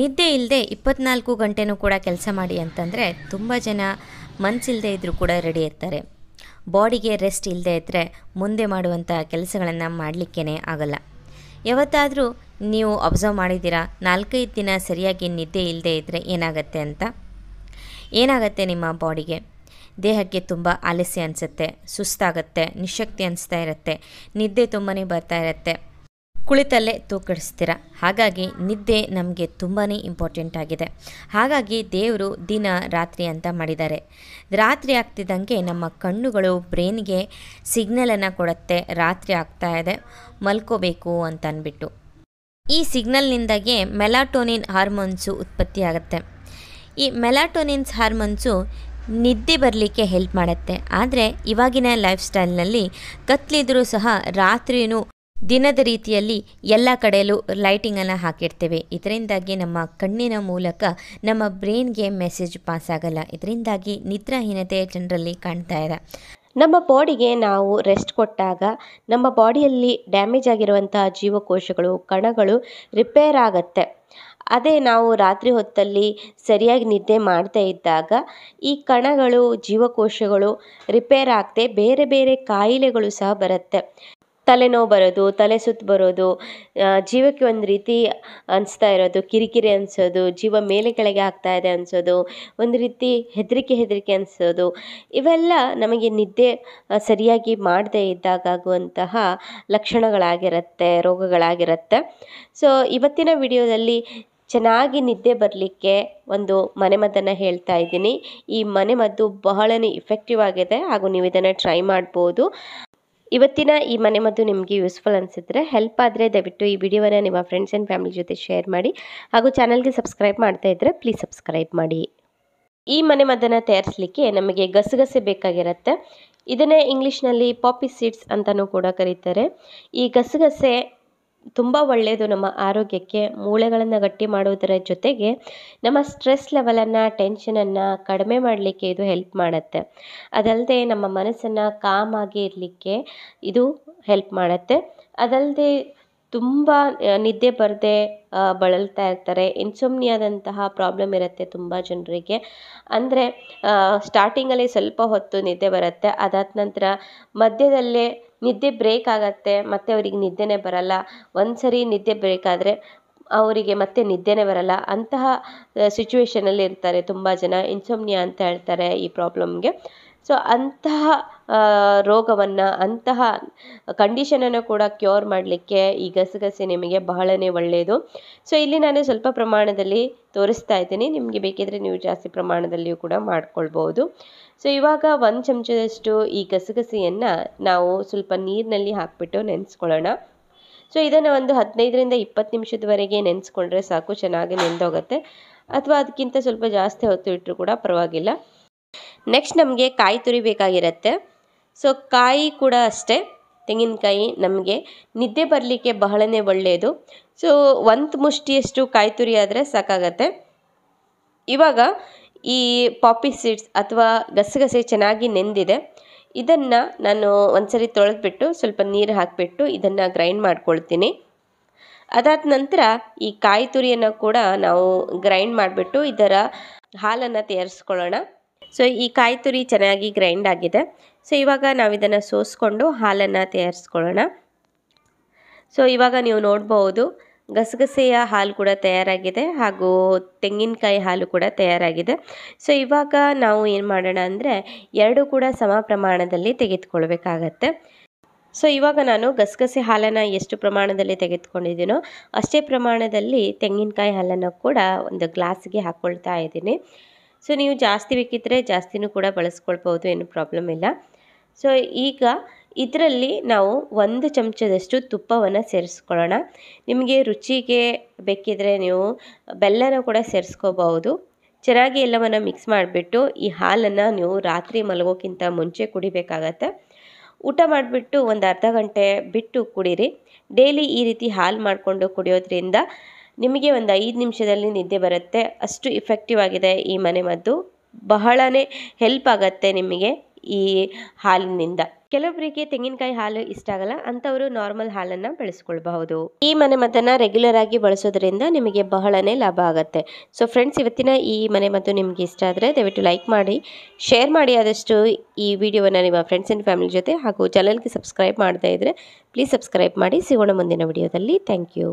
ನಿದ್ದೆ ಇಲ್ಲದೆ ಇಪ್ಪತ್ನಾಲ್ಕು ಗಂಟೆನೂ ಕೂಡ ಕೆಲಸ ಮಾಡಿ ಅಂತಂದರೆ ತುಂಬ ಜನ ಮನಸ್ಸಿಲ್ಲದೆ ಇದ್ದರೂ ಕೂಡ ರೆಡಿ ಇರ್ತಾರೆ ಬಾಡಿಗೆ ರೆಸ್ಟ್ ಇಲ್ಲದೆ ಇದ್ದರೆ ಮುಂದೆ ಮಾಡುವಂಥ ಕೆಲಸಗಳನ್ನು ಮಾಡಲಿಕ್ಕೇ ಆಗಲ್ಲ ಯಾವತ್ತಾದರೂ ನೀವು ಅಬ್ಸರ್ವ್ ಮಾಡಿದ್ದೀರಾ ನಾಲ್ಕೈದು ದಿನ ಸರಿಯಾಗಿ ನಿದ್ದೆ ಇಲ್ಲದೆ ಇದ್ದರೆ ಏನಾಗತ್ತೆ ಅಂತ ಏನಾಗತ್ತೆ ನಿಮ್ಮ ಬಾಡಿಗೆ ದೇಹಕ್ಕೆ ತುಂಬ ಆಲಸ್ಯ ಅನಿಸುತ್ತೆ ಸುಸ್ತಾಗತ್ತೆ ನಿಶಕ್ತಿ ಅನಿಸ್ತಾ ಇರುತ್ತೆ ನಿದ್ದೆ ತುಂಬಾ ಬರ್ತಾ ಇರುತ್ತೆ ಕುಳಿತಲ್ಲೇ ತೂಕಡಿಸ್ತೀರ ಹಾಗಾಗಿ ನಿದ್ದೆ ನಮಗೆ ತುಂಬಾ ಇಂಪಾರ್ಟೆಂಟ್ ಆಗಿದೆ ಹಾಗಾಗಿ ದೇವರು ದಿನ ರಾತ್ರಿ ಅಂತ ಮಾಡಿದ್ದಾರೆ ರಾತ್ರಿ ಆಗ್ತಿದ್ದಂಗೆ ನಮ್ಮ ಕಣ್ಣುಗಳು ಬ್ರೈನ್ಗೆ ಸಿಗ್ನಲನ್ನು ಕೊಡುತ್ತೆ ರಾತ್ರಿ ಆಗ್ತಾ ಇದೆ ಮಲ್ಕೋಬೇಕು ಅಂತ ಅಂದ್ಬಿಟ್ಟು ಈ ಸಿಗ್ನಲ್ನಿಂದಾಗೆ ಮೆಲಾಟೋನಿನ್ ಹಾರ್ಮೋನ್ಸು ಆಗುತ್ತೆ ಈ ಮೆಲಾಟೋನಿನ್ಸ್ ಹಾರ್ಮೋನ್ಸು ನಿದ್ದೆ ಬರಲಿಕ್ಕೆ ಹೆಲ್ಪ್ ಮಾಡುತ್ತೆ ಆದರೆ ಇವಾಗಿನ ಲೈಫ್ ಸ್ಟೈಲ್ನಲ್ಲಿ ಕತ್ಲಿದ್ರೂ ಸಹ ರಾತ್ರಿಯೂ ದಿನದ ರೀತಿಯಲ್ಲಿ ಎಲ್ಲ ಕಡೆಯಲ್ಲೂ ಲೈಟಿಂಗನ್ನು ಹಾಕಿರ್ತೇವೆ ಇದರಿಂದಾಗಿ ನಮ್ಮ ಕಣ್ಣಿನ ಮೂಲಕ ನಮ್ಮ ಬ್ರೈನ್ಗೆ ಮೆಸೇಜ್ ಪಾಸ್ ಆಗಲ್ಲ ಇದರಿಂದಾಗಿ ನಿದ್ರಾಹೀನತೆ ಜನರಲ್ಲಿ ಕಾಣ್ತಾ ಇದೆ ನಮ್ಮ ಬಾಡಿಗೆ ನಾವು ರೆಸ್ಟ್ ಕೊಟ್ಟಾಗ ನಮ್ಮ ಬಾಡಿಯಲ್ಲಿ ಡ್ಯಾಮೇಜ್ ಆಗಿರುವಂತಹ ಜೀವಕೋಶಗಳು ಕಣಗಳು ರಿಪೇರ್ ಆಗತ್ತೆ ಅದೇ ನಾವು ರಾತ್ರಿ ಹೊತ್ತಲ್ಲಿ ಸರಿಯಾಗಿ ನಿದ್ದೆ ಮಾಡದೇ ಇದ್ದಾಗ ಈ ಕಣಗಳು ಜೀವಕೋಶಗಳು ರಿಪೇರ್ ಆಗದೆ ಬೇರೆ ಬೇರೆ ಕಾಯಿಲೆಗಳು ಸಹ ಬರುತ್ತೆ ತಲೆನೋವು ಬರೋದು ತಲೆ ಸುತ್ತು ಬರೋದು ಜೀವಕ್ಕೆ ಒಂದು ರೀತಿ ಅನಿಸ್ತಾ ಇರೋದು ಕಿರಿಕಿರಿ ಅನಿಸೋದು ಜೀವ ಮೇಲೆ ಕೆಳಗೆ ಆಗ್ತಾ ಇದೆ ಅನಿಸೋದು ಒಂದು ರೀತಿ ಹೆದರಿಕೆ ಹೆದರಿಕೆ ಅನಿಸೋದು ಇವೆಲ್ಲ ನಮಗೆ ನಿದ್ದೆ ಸರಿಯಾಗಿ ಮಾಡದೇ ಇದ್ದಾಗ ಲಕ್ಷಣಗಳಾಗಿರುತ್ತೆ ರೋಗಗಳಾಗಿರುತ್ತೆ ಸೊ ಇವತ್ತಿನ ವಿಡಿಯೋದಲ್ಲಿ ಚೆನ್ನಾಗಿ ನಿದ್ದೆ ಬರಲಿಕ್ಕೆ ಒಂದು ಮನೆಮದ್ದನ್ನು ಹೇಳ್ತಾ ಇದ್ದೀನಿ ಈ ಮನೆಮದ್ದು ಬಹಳನೇ ಇಫೆಕ್ಟಿವ್ ಆಗಿದೆ ಹಾಗೂ ನೀವು ಇದನ್ನು ಟ್ರೈ ಮಾಡ್ಬೋದು ಇವತ್ತಿನ ಈ ಮನೆಮದ್ದು ನಿಮಗೆ ಯೂಸ್ಫುಲ್ ಅನಿಸಿದ್ರೆ ಹೆಲ್ಪ್ ಆದರೆ ದಯವಿಟ್ಟು ಈ ವಿಡಿಯೋನ ನಿಮ್ಮ ಫ್ರೆಂಡ್ಸ್ ಆ್ಯಂಡ್ ಫ್ಯಾಮಿಲಿ ಜೊತೆ ಶೇರ್ ಮಾಡಿ ಹಾಗೂ ಚಾನಲ್ಗೆ ಸಬ್ಸ್ಕ್ರೈಬ್ ಮಾಡ್ತಾ ಇದ್ದರೆ ಪ್ಲೀಸ್ ಸಬ್ಸ್ಕ್ರೈಬ್ ಮಾಡಿ ಈ ಮದ್ದನ್ನು ತಯಾರಿಸಲಿಕ್ಕೆ ನಮಗೆ ಗಸಗಸೆ ಬೇಕಾಗಿರುತ್ತೆ ಇದನ್ನೇ ಇಂಗ್ಲೀಷ್ನಲ್ಲಿ ಪಾಪಿ ಸೀಡ್ಸ್ ಅಂತಲೂ ಕೂಡ ಕರೀತಾರೆ ಈ ಗಸಗಸೆ ತುಂಬ ಒಳ್ಳೆಯದು ನಮ್ಮ ಆರೋಗ್ಯಕ್ಕೆ ಮೂಳೆಗಳನ್ನು ಗಟ್ಟಿ ಮಾಡುವುದರ ಜೊತೆಗೆ ನಮ್ಮ ಸ್ಟ್ರೆಸ್ ಲೆವೆಲನ್ನು ಟೆನ್ಷನನ್ನು ಕಡಿಮೆ ಮಾಡಲಿಕ್ಕೆ ಇದು ಹೆಲ್ಪ್ ಮಾಡುತ್ತೆ ಅದಲ್ಲದೆ ನಮ್ಮ ಮನಸ್ಸನ್ನು ಕಾಮ್ ಆಗಿ ಇರಲಿಕ್ಕೆ ಇದು ಹೆಲ್ಪ್ ಮಾಡುತ್ತೆ ಅದಲ್ಲದೆ ತುಂಬ ನಿದ್ದೆ ಬರದೆ ಬಳಲ್ತಾ ಇರ್ತಾರೆ ಇನ್ಸೊಮ್ನಿಯಾದಂತಹ ಪ್ರಾಬ್ಲಮ್ ಇರುತ್ತೆ ತುಂಬ ಜನರಿಗೆ ಅಂದರೆ ಸ್ಟಾರ್ಟಿಂಗಲ್ಲಿ ಸ್ವಲ್ಪ ಹೊತ್ತು ನಿದ್ದೆ ಬರುತ್ತೆ ಅದಾದ ನಂತರ ಮಧ್ಯದಲ್ಲೇ ನಿದ್ದೆ ಬ್ರೇಕ್ ಆಗುತ್ತೆ ಮತ್ತು ಅವರಿಗೆ ನಿದ್ದೆನೇ ಬರಲ್ಲ ಒಂದು ಸರಿ ನಿದ್ದೆ ಬ್ರೇಕ್ ಆದರೆ ಅವರಿಗೆ ಮತ್ತೆ ನಿದ್ದೆನೇ ಬರಲ್ಲ ಅಂತಹ ಸಿಚುವೇಶನಲ್ಲಿ ಇರ್ತಾರೆ ತುಂಬ ಜನ ಇನ್ಸೊಮ್ನಿಯಾ ಅಂತ ಹೇಳ್ತಾರೆ ಈ ಪ್ರಾಬ್ಲಮ್ಗೆ ಸೊ ಅಂತಹ ರೋಗವನ್ನು ಅಂತಹ ಕಂಡೀಷನನ್ನು ಕೂಡ ಕ್ಯೂರ್ ಮಾಡಲಿಕ್ಕೆ ಈ ಗಸಗಸೆ ನಿಮಗೆ ಬಹಳನೇ ಒಳ್ಳೆಯದು ಸೊ ಇಲ್ಲಿ ನಾನು ಸ್ವಲ್ಪ ಪ್ರಮಾಣದಲ್ಲಿ ತೋರಿಸ್ತಾ ಇದ್ದೀನಿ ನಿಮಗೆ ಬೇಕಿದ್ರೆ ನೀವು ಜಾಸ್ತಿ ಪ್ರಮಾಣದಲ್ಲಿಯೂ ಕೂಡ ಮಾಡ್ಕೊಳ್ಬೋದು ಸೊ ಇವಾಗ ಒಂದು ಚಮಚದಷ್ಟು ಈ ಗಸಗಸೆಯನ್ನು ನಾವು ಸ್ವಲ್ಪ ನೀರಿನಲ್ಲಿ ಹಾಕಿಬಿಟ್ಟು ನೆನೆಸ್ಕೊಳ್ಳೋಣ ಸೊ ಇದನ್ನು ಒಂದು ಹದಿನೈದರಿಂದ ಇಪ್ಪತ್ತು ನಿಮಿಷದವರೆಗೆ ನೆನೆಸ್ಕೊಂಡ್ರೆ ಸಾಕು ಚೆನ್ನಾಗಿ ನೆಂದೋಗುತ್ತೆ ಅಥವಾ ಅದಕ್ಕಿಂತ ಸ್ವಲ್ಪ ಜಾಸ್ತಿ ಹೊತ್ತು ಇಟ್ಟರು ಕೂಡ ಪರವಾಗಿಲ್ಲ ನೆಕ್ಸ್ಟ್ ನಮಗೆ ಕಾಯಿ ತುರಿ ಸೊ ಕಾಯಿ ಕೂಡ ಅಷ್ಟೇ ತೆಂಗಿನಕಾಯಿ ನಮಗೆ ನಿದ್ದೆ ಬರಲಿಕ್ಕೆ ಬಹಳನೇ ಒಳ್ಳೆಯದು ಸೊ ಒಂದು ಮುಷ್ಟಿಯಷ್ಟು ಕಾಯಿ ತುರಿ ಆದರೆ ಸಾಕಾಗತ್ತೆ ಇವಾಗ ಈ ಪಾಪಿ ಸೀಡ್ಸ್ ಅಥವಾ ಗಸಗಸೆ ಚೆನ್ನಾಗಿ ನೆಂದಿದೆ ಇದನ್ನು ನಾನು ಒಂದ್ಸರಿ ತೊಳೆದ್ಬಿಟ್ಟು ಸ್ವಲ್ಪ ನೀರು ಹಾಕಿಬಿಟ್ಟು ಇದನ್ನು ಗ್ರೈಂಡ್ ಮಾಡ್ಕೊಳ್ತೀನಿ ಅದಾದ ನಂತರ ಈ ಕಾಯಿ ತುರಿಯನ್ನು ಕೂಡ ನಾವು ಗ್ರೈಂಡ್ ಮಾಡಿಬಿಟ್ಟು ಇದರ ಹಾಲನ್ನು ತಯಾರಿಸ್ಕೊಳ್ಳೋಣ ಸೊ ಈ ಕಾಯಿ ತುರಿ ಚೆನ್ನಾಗಿ ಗ್ರೈಂಡ್ ಆಗಿದೆ ಸೊ ಇವಾಗ ನಾವು ಇದನ್ನು ಸೋಸ್ಕೊಂಡು ಹಾಲನ್ನು ತಯಾರಿಸ್ಕೊಳ್ಳೋಣ ಸೊ ಇವಾಗ ನೀವು ನೋಡ್ಬೋದು ಗಸಗಸೆಯ ಹಾಲು ಕೂಡ ತಯಾರಾಗಿದೆ ಹಾಗೂ ತೆಂಗಿನಕಾಯಿ ಹಾಲು ಕೂಡ ತಯಾರಾಗಿದೆ ಸೊ ಇವಾಗ ನಾವು ಏನು ಮಾಡೋಣ ಅಂದರೆ ಎರಡು ಕೂಡ ಸಮ ಪ್ರಮಾಣದಲ್ಲಿ ತೆಗೆದುಕೊಳ್ಬೇಕಾಗತ್ತೆ ಸೊ ಇವಾಗ ನಾನು ಗಸಗಸೆ ಹಾಲನ್ನು ಎಷ್ಟು ಪ್ರಮಾಣದಲ್ಲಿ ತೆಗೆದುಕೊಂಡಿದ್ದೀನೋ ಅಷ್ಟೇ ಪ್ರಮಾಣದಲ್ಲಿ ತೆಂಗಿನಕಾಯಿ ಹಾಲನ್ನು ಕೂಡ ಒಂದು ಗ್ಲಾಸ್ಗೆ ಹಾಕ್ಕೊಳ್ತಾ ಇದ್ದೀನಿ ಸೊ ನೀವು ಜಾಸ್ತಿ ಬೇಕಿದ್ದರೆ ಜಾಸ್ತಿನೂ ಕೂಡ ಬಳಸ್ಕೊಳ್ಬೋದು ಏನು ಪ್ರಾಬ್ಲಮ್ ಇಲ್ಲ ಸೊ ಈಗ ಇದರಲ್ಲಿ ನಾವು ಒಂದು ಚಮಚದಷ್ಟು ತುಪ್ಪವನ್ನು ಸೇರಿಸ್ಕೊಳ್ಳೋಣ ನಿಮಗೆ ರುಚಿಗೆ ಬೇಕಿದ್ರೆ ನೀವು ಬೆಲ್ಲನ ಕೂಡ ಸೇರಿಸ್ಕೋಬಹುದು ಚೆನ್ನಾಗಿ ಎಲ್ಲವನ್ನು ಮಿಕ್ಸ್ ಮಾಡಿಬಿಟ್ಟು ಈ ಹಾಲನ್ನು ನೀವು ರಾತ್ರಿ ಮಲಗೋಕ್ಕಿಂತ ಮುಂಚೆ ಕುಡಿಬೇಕಾಗತ್ತೆ ಊಟ ಮಾಡಿಬಿಟ್ಟು ಒಂದು ಅರ್ಧ ಗಂಟೆ ಬಿಟ್ಟು ಕುಡೀರಿ ಡೈಲಿ ಈ ರೀತಿ ಹಾಲು ಮಾಡಿಕೊಂಡು ಕುಡಿಯೋದ್ರಿಂದ ನಿಮಗೆ ಒಂದು ಐದು ನಿಮಿಷದಲ್ಲಿ ನಿದ್ದೆ ಬರುತ್ತೆ ಅಷ್ಟು ಇಫೆಕ್ಟಿವ್ ಆಗಿದೆ ಈ ಮನೆಮದ್ದು ಬಹಳನೇ ಹೆಲ್ಪ್ ಆಗತ್ತೆ ನಿಮಗೆ ಈ ಹಾಲಿನಿಂದ ಕೆಲವೊಬ್ಬರಿಗೆ ತೆಂಗಿನಕಾಯಿ ಹಾಲು ಇಷ್ಟ ಆಗಲ್ಲ ಅಂಥವರು ನಾರ್ಮಲ್ ಹಾಲನ್ನು ಬಳಸ್ಕೊಳ್ಬಹುದು ಈ ಮದ್ದನ್ನು ರೆಗ್ಯುಲರ್ ಆಗಿ ಬಳಸೋದ್ರಿಂದ ನಿಮಗೆ ಬಹಳನೇ ಲಾಭ ಆಗುತ್ತೆ ಸೊ ಫ್ರೆಂಡ್ಸ್ ಇವತ್ತಿನ ಈ ಮನೆಮದ್ದು ನಿಮಗೆ ಇಷ್ಟ ಆದರೆ ದಯವಿಟ್ಟು ಲೈಕ್ ಮಾಡಿ ಶೇರ್ ಮಾಡಿ ಆದಷ್ಟು ಈ ವಿಡಿಯೋವನ್ನು ನಿಮ್ಮ ಫ್ರೆಂಡ್ಸ್ ಆ್ಯಂಡ್ ಫ್ಯಾಮಿಲಿ ಜೊತೆ ಹಾಗೂ ಚಾನಲ್ಗೆ ಸಬ್ಸ್ಕ್ರೈಬ್ ಮಾಡದೇ ಇದ್ದರೆ ಪ್ಲೀಸ್ ಸಬ್ಸ್ಕ್ರೈಬ್ ಮಾಡಿ ಸಿಗೋಣ ಮುಂದಿನ ವಿಡಿಯೋದಲ್ಲಿ ಥ್ಯಾಂಕ್ ಯು